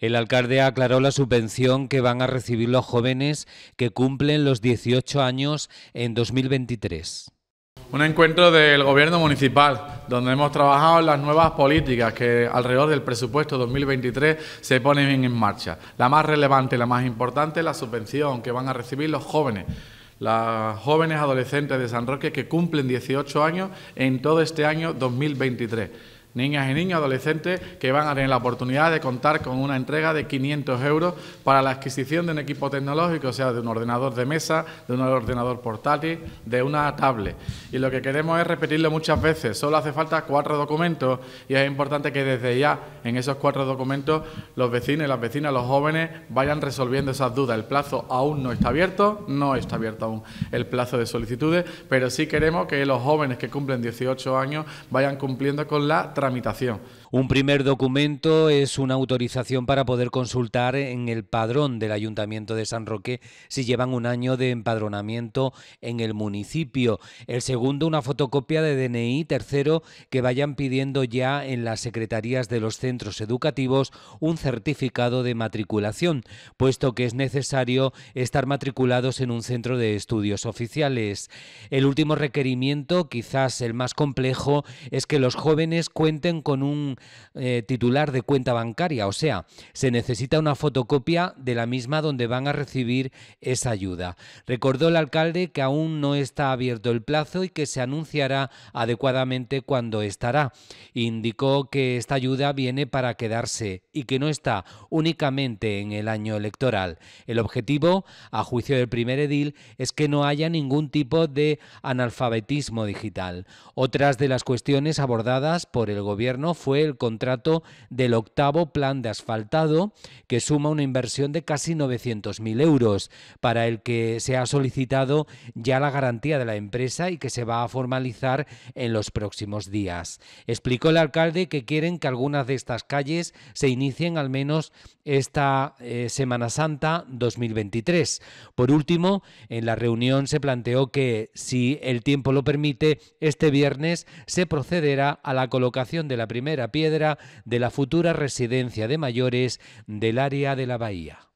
El alcalde aclaró la subvención que van a recibir los jóvenes que cumplen los 18 años en 2023. Un encuentro del Gobierno Municipal, donde hemos trabajado en las nuevas políticas que alrededor del presupuesto 2023 se ponen en marcha. La más relevante, la más importante, es la subvención que van a recibir los jóvenes, las jóvenes adolescentes de San Roque que cumplen 18 años en todo este año 2023 niñas y niños, adolescentes, que van a tener la oportunidad de contar con una entrega de 500 euros para la adquisición de un equipo tecnológico, o sea, de un ordenador de mesa, de un ordenador portátil, de una tablet. Y lo que queremos es repetirlo muchas veces, solo hace falta cuatro documentos y es importante que desde ya, en esos cuatro documentos, los vecinos y las vecinas, los jóvenes, vayan resolviendo esas dudas. El plazo aún no está abierto, no está abierto aún el plazo de solicitudes, pero sí queremos que los jóvenes que cumplen 18 años vayan cumpliendo con la transición un primer documento es una autorización para poder consultar en el padrón del Ayuntamiento de San Roque si llevan un año de empadronamiento en el municipio. El segundo, una fotocopia de DNI. Tercero, que vayan pidiendo ya en las secretarías de los centros educativos un certificado de matriculación, puesto que es necesario estar matriculados en un centro de estudios oficiales. El último requerimiento, quizás el más complejo, es que los jóvenes cuenten con un eh, titular de cuenta bancaria, o sea, se necesita una fotocopia de la misma donde van a recibir esa ayuda. Recordó el alcalde que aún no está abierto el plazo y que se anunciará adecuadamente cuando estará. Indicó que esta ayuda viene para quedarse y que no está únicamente en el año electoral. El objetivo, a juicio del primer edil, es que no haya ningún tipo de analfabetismo digital. Otras de las cuestiones abordadas por el Gobierno fue el contrato del octavo plan de asfaltado, que suma una inversión de casi 900.000 euros, para el que se ha solicitado ya la garantía de la empresa y que se va a formalizar en los próximos días. Explicó el alcalde que quieren que algunas de estas calles se inicien al menos esta eh, Semana Santa 2023. Por último, en la reunión se planteó que, si el tiempo lo permite, este viernes se procederá a la colocación de la primera piedra de la futura residencia de mayores del área de la bahía.